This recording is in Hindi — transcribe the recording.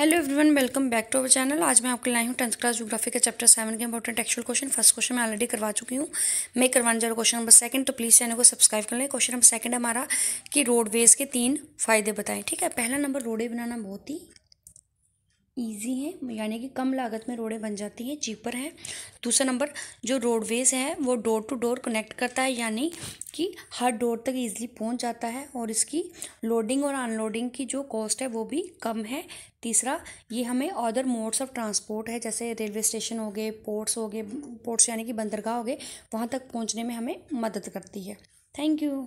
hello everyone welcome back to our channel आज मैं आपके लाई हूँ टेंथ क्लास जोग्राफी के चैप्टर सेवन के important textual question first question मैं ऑलरेडी करवा चुकी हूँ मैं करवाने जा रहा क्वेश्चन नंबर सेकंड तो प्लीज़ चैनल को सब्सक्राइब कर लें क्वेश्चन नंबर सेकंड हमारा कि रोडवेज़ के तीन फायदे बताएं ठीक है पहला नंबर रोडे बनाना बहुत ही ईजी है यानी कि कम लागत में रोडें बन जाती हैं चीपर है दूसरा नंबर जो रोडवेज़ है वो डोर टू डोर कनेक्ट करता है यानी कि हर डोर तक ईजिली पहुंच जाता है और इसकी लोडिंग और अनलोडिंग की जो कॉस्ट है वो भी कम है तीसरा ये हमें अदर मोड्स ऑफ ट्रांसपोर्ट है जैसे रेलवे स्टेशन हो गए पोर्ट्स हो गए पोर्ट्स यानी कि बंदरगाह हो गए वहाँ तक पहुँचने में हमें मदद करती है थैंक यू